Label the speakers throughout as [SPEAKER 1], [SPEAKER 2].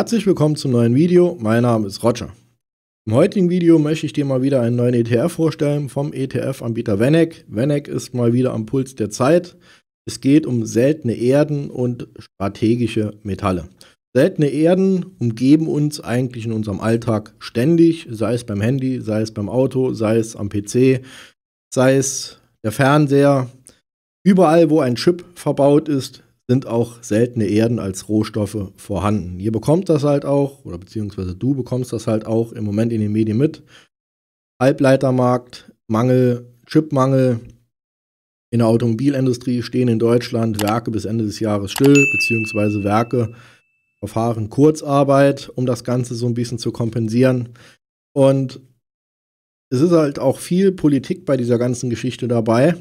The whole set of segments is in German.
[SPEAKER 1] Herzlich willkommen zum neuen Video, mein Name ist Roger. Im heutigen Video möchte ich dir mal wieder einen neuen ETF vorstellen vom ETF-Anbieter Venec. Venec ist mal wieder am Puls der Zeit. Es geht um seltene Erden und strategische Metalle. Seltene Erden umgeben uns eigentlich in unserem Alltag ständig, sei es beim Handy, sei es beim Auto, sei es am PC, sei es der Fernseher. Überall, wo ein Chip verbaut ist, sind auch seltene Erden als Rohstoffe vorhanden. Ihr bekommt das halt auch, oder beziehungsweise du bekommst das halt auch im Moment in den Medien mit. Halbleitermarkt, Mangel, Chipmangel. In der Automobilindustrie stehen in Deutschland Werke bis Ende des Jahres still, beziehungsweise Werke verfahren Kurzarbeit, um das Ganze so ein bisschen zu kompensieren. Und es ist halt auch viel Politik bei dieser ganzen Geschichte dabei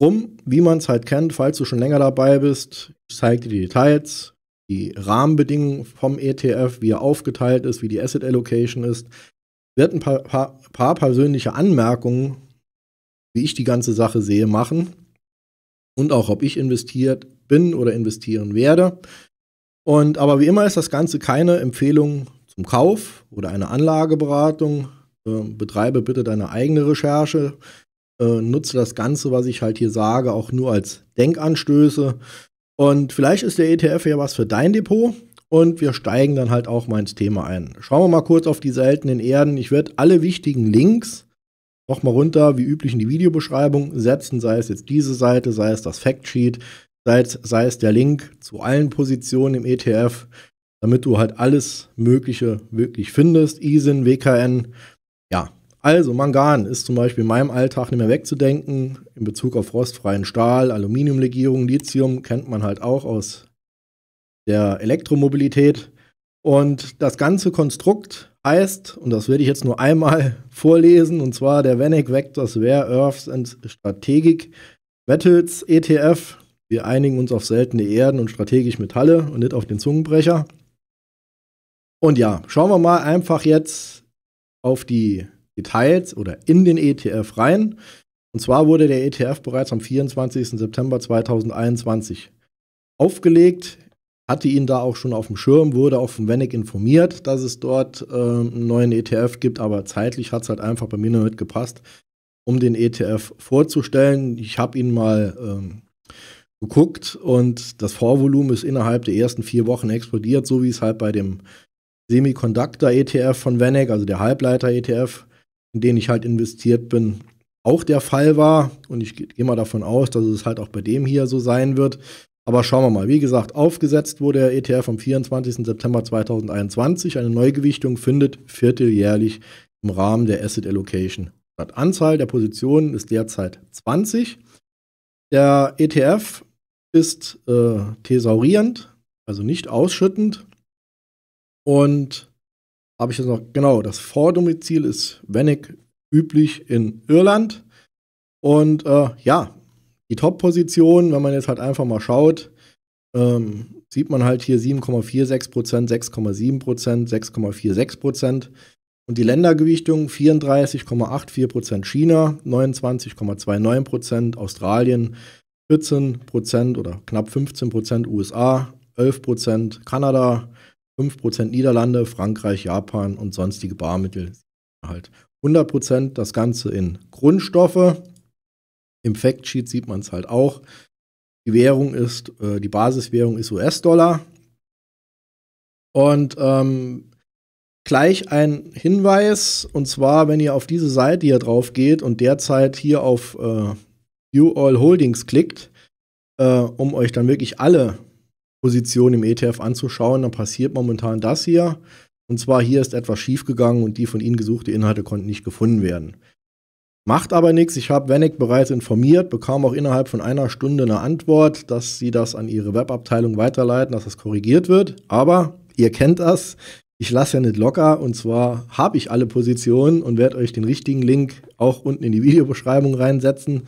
[SPEAKER 1] um, wie man es halt kennt, falls du schon länger dabei bist, zeigte die Details, die Rahmenbedingungen vom ETF, wie er aufgeteilt ist, wie die Asset Allocation ist. Wird ein paar, paar, paar persönliche Anmerkungen, wie ich die ganze Sache sehe, machen und auch, ob ich investiert bin oder investieren werde. Und aber wie immer ist das Ganze keine Empfehlung zum Kauf oder eine Anlageberatung. Äh, betreibe bitte deine eigene Recherche. Äh, nutze das Ganze, was ich halt hier sage, auch nur als Denkanstöße und vielleicht ist der ETF ja was für dein Depot und wir steigen dann halt auch mal ins Thema ein. Schauen wir mal kurz auf die seltenen Erden. Ich werde alle wichtigen Links nochmal runter, wie üblich in die Videobeschreibung setzen, sei es jetzt diese Seite, sei es das Factsheet, sei es, sei es der Link zu allen Positionen im ETF, damit du halt alles Mögliche wirklich findest. ISIN, WKN, ja, also Mangan ist zum Beispiel in meinem Alltag nicht mehr wegzudenken. In Bezug auf rostfreien Stahl, Aluminiumlegierung, Lithium kennt man halt auch aus der Elektromobilität. Und das ganze Konstrukt heißt, und das werde ich jetzt nur einmal vorlesen, und zwar der Vanek Vectors Rare Earths and Strategic Metals ETF. Wir einigen uns auf seltene Erden und strategisch Metalle und nicht auf den Zungenbrecher. Und ja, schauen wir mal einfach jetzt auf die Details oder in den ETF rein. Und zwar wurde der ETF bereits am 24. September 2021 aufgelegt, hatte ihn da auch schon auf dem Schirm, wurde auch von Wenig informiert, dass es dort äh, einen neuen ETF gibt, aber zeitlich hat es halt einfach bei mir nur mitgepasst, um den ETF vorzustellen. Ich habe ihn mal ähm, geguckt und das Vorvolumen ist innerhalb der ersten vier Wochen explodiert, so wie es halt bei dem Semiconductor ETF von Vanek, also der Halbleiter ETF, in denen ich halt investiert bin, auch der Fall war. Und ich gehe mal davon aus, dass es halt auch bei dem hier so sein wird. Aber schauen wir mal. Wie gesagt, aufgesetzt wurde der ETF am 24. September 2021. Eine Neugewichtung findet vierteljährlich im Rahmen der Asset Allocation statt. Anzahl der Positionen ist derzeit 20. Der ETF ist äh, thesaurierend, also nicht ausschüttend. Und habe ich jetzt noch, genau, das Vordomizil ist Wennick üblich in Irland. Und äh, ja, die Top-Position, wenn man jetzt halt einfach mal schaut, ähm, sieht man halt hier 7,46%, 6,7%, 6,46%. Und die Ländergewichtung 34,84% China, 29,29% Australien, 14% oder knapp 15% USA, 11% Kanada, 5% Niederlande, Frankreich, Japan und sonstige Barmittel. Halt 100% das Ganze in Grundstoffe. Im Factsheet sieht man es halt auch. Die Währung ist, äh, die Basiswährung ist US-Dollar. Und ähm, gleich ein Hinweis, und zwar, wenn ihr auf diese Seite hier drauf geht und derzeit hier auf äh, View All Holdings klickt, äh, um euch dann wirklich alle Position im ETF anzuschauen, dann passiert momentan das hier. Und zwar hier ist etwas schiefgegangen und die von Ihnen gesuchte Inhalte konnten nicht gefunden werden. Macht aber nichts. Ich habe Wenneck bereits informiert, bekam auch innerhalb von einer Stunde eine Antwort, dass sie das an ihre Webabteilung weiterleiten, dass das korrigiert wird. Aber ihr kennt das. Ich lasse ja nicht locker und zwar habe ich alle Positionen und werde euch den richtigen Link auch unten in die Videobeschreibung reinsetzen.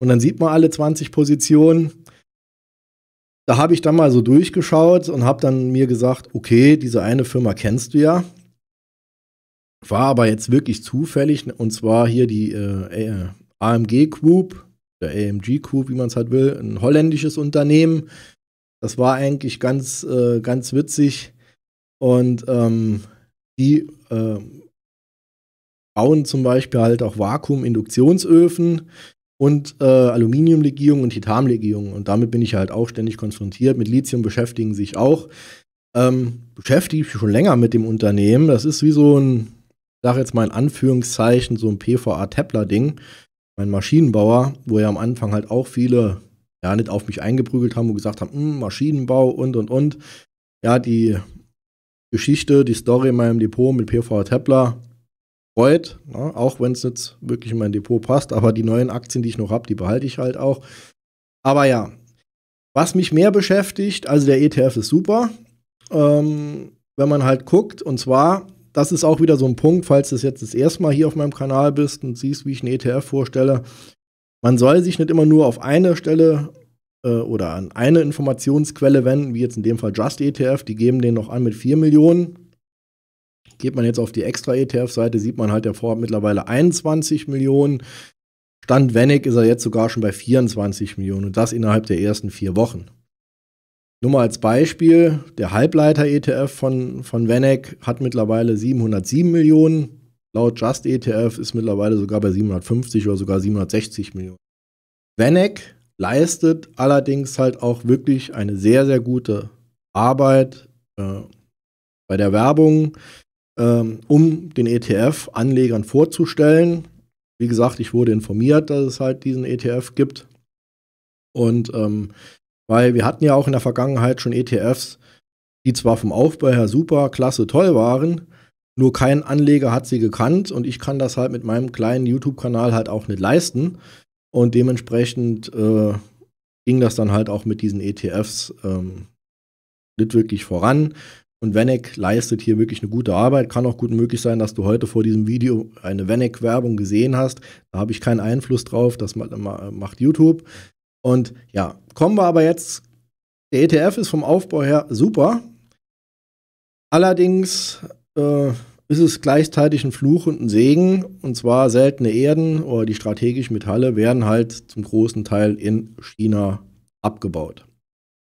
[SPEAKER 1] Und dann sieht man alle 20 Positionen da habe ich dann mal so durchgeschaut und habe dann mir gesagt, okay, diese eine Firma kennst du ja. War aber jetzt wirklich zufällig, und zwar hier die äh, AMG Group, der AMG Group, wie man es halt will, ein holländisches Unternehmen. Das war eigentlich ganz, äh, ganz witzig. Und ähm, die äh, bauen zum Beispiel halt auch Vakuum-Induktionsöfen und äh, Aluminiumlegierung und Titanlegierung. Und damit bin ich halt auch ständig konfrontiert. Mit Lithium beschäftigen sich auch. Ähm, beschäftige ich mich schon länger mit dem Unternehmen. Das ist wie so ein, ich sage jetzt mal in Anführungszeichen, so ein PVA-Tepler-Ding. Mein Maschinenbauer, wo ja am Anfang halt auch viele ja nicht auf mich eingeprügelt haben und gesagt haben, hm, Maschinenbau und und und. Ja, die Geschichte, die Story in meinem Depot mit PVA Tepler freut, ne? auch wenn es jetzt wirklich in mein Depot passt. Aber die neuen Aktien, die ich noch habe, die behalte ich halt auch. Aber ja, was mich mehr beschäftigt, also der ETF ist super, ähm, wenn man halt guckt, und zwar, das ist auch wieder so ein Punkt, falls du jetzt das erste Mal hier auf meinem Kanal bist und siehst, wie ich einen ETF vorstelle, man soll sich nicht immer nur auf eine Stelle äh, oder an eine Informationsquelle wenden, wie jetzt in dem Fall Just ETF, die geben den noch an mit 4 Millionen. Geht man jetzt auf die extra ETF-Seite, sieht man halt, der Fonds hat mittlerweile 21 Millionen. Stand Wenig ist er jetzt sogar schon bei 24 Millionen und das innerhalb der ersten vier Wochen. Nur mal als Beispiel, der Halbleiter-ETF von, von Vanek hat mittlerweile 707 Millionen. Laut Just ETF ist mittlerweile sogar bei 750 oder sogar 760 Millionen. Vanek leistet allerdings halt auch wirklich eine sehr, sehr gute Arbeit äh, bei der Werbung ähm, um den ETF Anlegern vorzustellen. Wie gesagt, ich wurde informiert, dass es halt diesen ETF gibt. Und ähm, weil wir hatten ja auch in der Vergangenheit schon ETFs, die zwar vom Aufbau her super, klasse, toll waren, nur kein Anleger hat sie gekannt und ich kann das halt mit meinem kleinen YouTube-Kanal halt auch nicht leisten. Und dementsprechend äh, ging das dann halt auch mit diesen ETFs ähm, nicht wirklich voran. Und Vanek leistet hier wirklich eine gute Arbeit. Kann auch gut möglich sein, dass du heute vor diesem Video eine Vanek-Werbung gesehen hast. Da habe ich keinen Einfluss drauf. Das macht YouTube. Und ja, kommen wir aber jetzt. Der ETF ist vom Aufbau her super. Allerdings äh, ist es gleichzeitig ein Fluch und ein Segen. Und zwar seltene Erden oder die strategischen Metalle werden halt zum großen Teil in China abgebaut.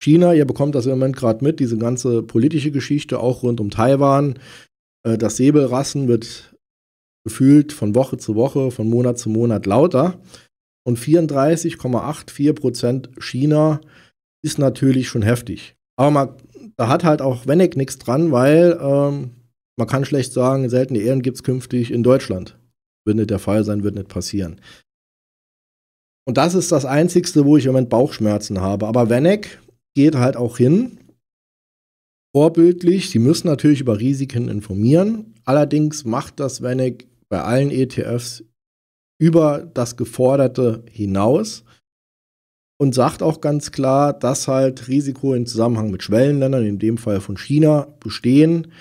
[SPEAKER 1] China, ihr bekommt das im Moment gerade mit, diese ganze politische Geschichte auch rund um Taiwan. Äh, das Säbelrassen wird gefühlt von Woche zu Woche, von Monat zu Monat lauter. Und 34,84 Prozent China ist natürlich schon heftig. Aber man, da hat halt auch Wenneck nichts dran, weil ähm, man kann schlecht sagen, seltene Ehren gibt es künftig in Deutschland. Wird nicht der Fall sein, wird nicht passieren. Und das ist das Einzige, wo ich im Moment Bauchschmerzen habe. Aber Wenneck, geht halt auch hin, vorbildlich, sie müssen natürlich über Risiken informieren. Allerdings macht das Vanek bei allen ETFs über das Geforderte hinaus und sagt auch ganz klar, dass halt Risiko im Zusammenhang mit Schwellenländern, in dem Fall von China, bestehen,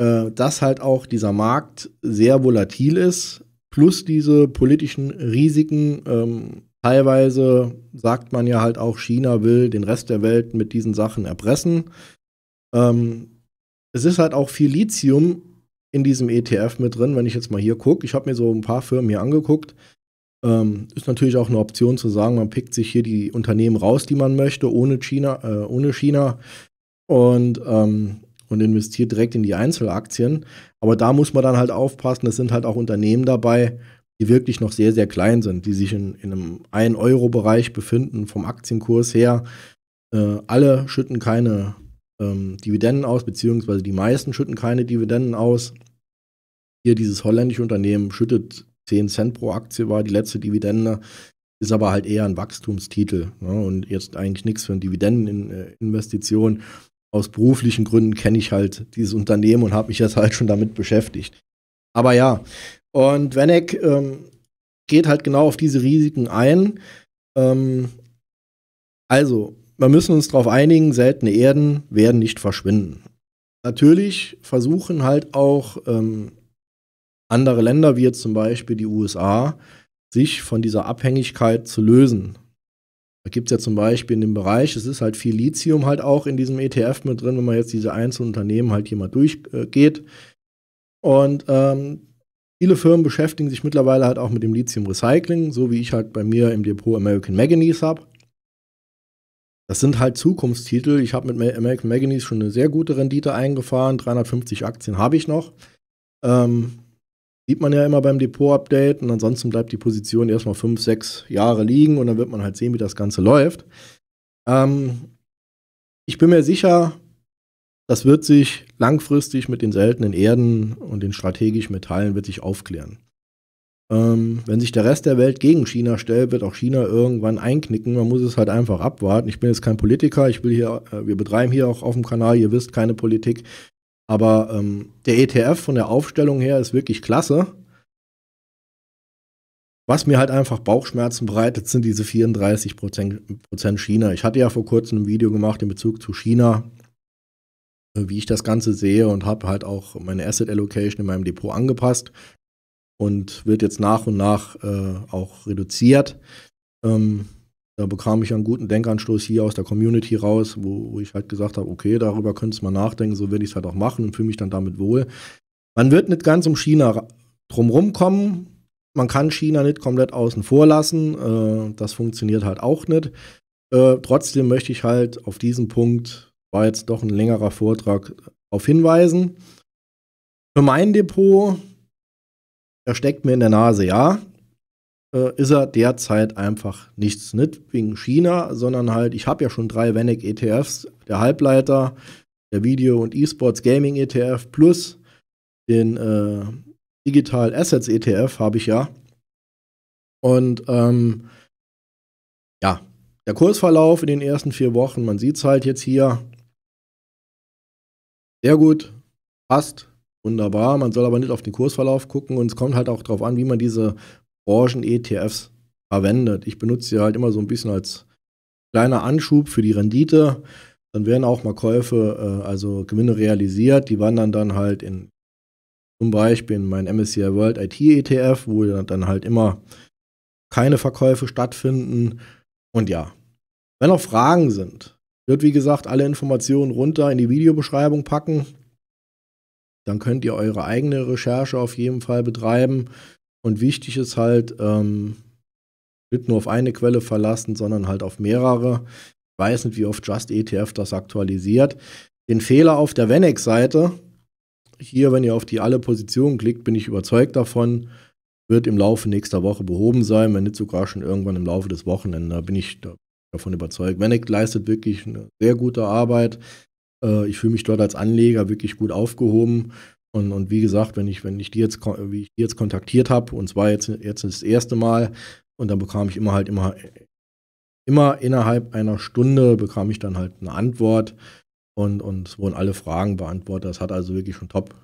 [SPEAKER 1] äh, dass halt auch dieser Markt sehr volatil ist, plus diese politischen Risiken, ähm, Teilweise sagt man ja halt auch, China will den Rest der Welt mit diesen Sachen erpressen. Ähm, es ist halt auch viel Lithium in diesem ETF mit drin, wenn ich jetzt mal hier gucke. Ich habe mir so ein paar Firmen hier angeguckt. Ähm, ist natürlich auch eine Option zu sagen, man pickt sich hier die Unternehmen raus, die man möchte, ohne China, äh, ohne China und, ähm, und investiert direkt in die Einzelaktien. Aber da muss man dann halt aufpassen, es sind halt auch Unternehmen dabei, die wirklich noch sehr, sehr klein sind, die sich in, in einem 1-Euro-Bereich befinden, vom Aktienkurs her. Äh, alle schütten keine ähm, Dividenden aus, beziehungsweise die meisten schütten keine Dividenden aus. Hier dieses holländische Unternehmen schüttet 10 Cent pro Aktie, war die letzte Dividende, ist aber halt eher ein Wachstumstitel ne? und jetzt eigentlich nichts für eine Dividendeninvestition. Aus beruflichen Gründen kenne ich halt dieses Unternehmen und habe mich jetzt halt schon damit beschäftigt. Aber ja, und Wenneck ähm, geht halt genau auf diese Risiken ein. Ähm, also, wir müssen uns darauf einigen, seltene Erden werden nicht verschwinden. Natürlich versuchen halt auch ähm, andere Länder, wie jetzt zum Beispiel die USA, sich von dieser Abhängigkeit zu lösen. Da gibt es ja zum Beispiel in dem Bereich, es ist halt viel Lithium halt auch in diesem ETF mit drin, wenn man jetzt diese einzelnen Unternehmen halt hier mal durchgeht. Und ähm, Viele Firmen beschäftigen sich mittlerweile halt auch mit dem Lithium-Recycling, so wie ich halt bei mir im Depot American Manganese habe. Das sind halt Zukunftstitel. Ich habe mit American Manganese schon eine sehr gute Rendite eingefahren. 350 Aktien habe ich noch. Ähm, sieht man ja immer beim Depot-Update. Und ansonsten bleibt die Position erstmal 5, 6 Jahre liegen und dann wird man halt sehen, wie das Ganze läuft. Ähm, ich bin mir sicher, das wird sich langfristig mit den seltenen Erden und den strategischen Metallen wird sich aufklären. Ähm, wenn sich der Rest der Welt gegen China stellt, wird auch China irgendwann einknicken. Man muss es halt einfach abwarten. Ich bin jetzt kein Politiker. Ich will hier, äh, wir betreiben hier auch auf dem Kanal, ihr wisst, keine Politik. Aber ähm, der ETF von der Aufstellung her ist wirklich klasse. Was mir halt einfach Bauchschmerzen bereitet, sind diese 34% Prozent China. Ich hatte ja vor kurzem ein Video gemacht in Bezug zu China wie ich das Ganze sehe und habe halt auch meine Asset Allocation in meinem Depot angepasst und wird jetzt nach und nach äh, auch reduziert. Ähm, da bekam ich einen guten Denkanstoß hier aus der Community raus, wo, wo ich halt gesagt habe, okay, darüber könntest du mal nachdenken, so werde ich es halt auch machen und fühle mich dann damit wohl. Man wird nicht ganz um China drumherum kommen. Man kann China nicht komplett außen vor lassen. Äh, das funktioniert halt auch nicht. Äh, trotzdem möchte ich halt auf diesen Punkt war jetzt doch ein längerer Vortrag darauf hinweisen. Für mein Depot, er steckt mir in der Nase, ja, äh, ist er derzeit einfach nichts. Nicht wegen China, sondern halt, ich habe ja schon drei Vanek ETFs, der Halbleiter, der Video- und E-Sports Gaming ETF plus den äh, Digital Assets ETF habe ich ja. Und ähm, ja, der Kursverlauf in den ersten vier Wochen, man sieht es halt jetzt hier, sehr gut, passt, wunderbar. Man soll aber nicht auf den Kursverlauf gucken und es kommt halt auch darauf an, wie man diese Branchen-ETFs verwendet. Ich benutze sie halt immer so ein bisschen als kleiner Anschub für die Rendite. Dann werden auch mal Käufe, äh, also Gewinne realisiert. Die wandern dann halt in zum Beispiel in mein MSCI World IT ETF, wo dann halt immer keine Verkäufe stattfinden. Und ja, wenn noch Fragen sind, wird wie gesagt alle Informationen runter in die Videobeschreibung packen. Dann könnt ihr eure eigene Recherche auf jeden Fall betreiben. Und wichtig ist halt, ähm, nicht nur auf eine Quelle verlassen, sondern halt auf mehrere. Ich weiß nicht, wie oft JustETF das aktualisiert. Den Fehler auf der Venex-Seite, hier, wenn ihr auf die alle Positionen klickt, bin ich überzeugt davon, wird im Laufe nächster Woche behoben sein, wenn nicht sogar schon irgendwann im Laufe des Wochenende. Da bin ich, da davon überzeugt. Vanek leistet wirklich eine sehr gute Arbeit. Äh, ich fühle mich dort als Anleger wirklich gut aufgehoben. Und, und wie gesagt, wenn ich, wenn ich die jetzt, wie ich die jetzt kontaktiert habe, und zwar jetzt, jetzt das erste Mal, und dann bekam ich immer halt immer, immer innerhalb einer Stunde bekam ich dann halt eine Antwort und, und es wurden alle Fragen beantwortet. Das hat also wirklich schon top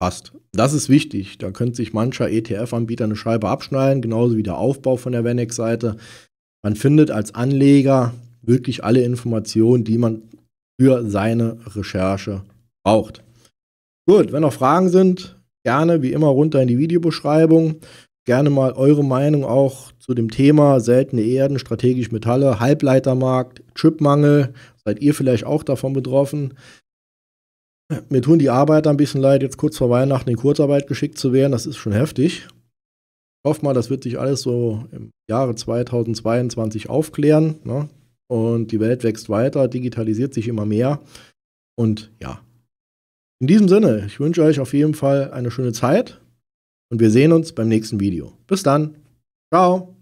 [SPEAKER 1] passt. Das ist wichtig. Da könnte sich mancher ETF-Anbieter eine Scheibe abschneiden, genauso wie der Aufbau von der Venex-Seite. Man findet als Anleger wirklich alle Informationen, die man für seine Recherche braucht. Gut, wenn noch Fragen sind, gerne wie immer runter in die Videobeschreibung. Gerne mal eure Meinung auch zu dem Thema seltene Erden, strategisch Metalle, Halbleitermarkt, Chipmangel. Seid ihr vielleicht auch davon betroffen? Mir tun die Arbeiter ein bisschen leid, jetzt kurz vor Weihnachten in Kurzarbeit geschickt zu werden. Das ist schon heftig. Ich hoffe mal, das wird sich alles so im Jahre 2022 aufklären. Ne? Und die Welt wächst weiter, digitalisiert sich immer mehr. Und ja, in diesem Sinne, ich wünsche euch auf jeden Fall eine schöne Zeit und wir sehen uns beim nächsten Video. Bis dann. Ciao.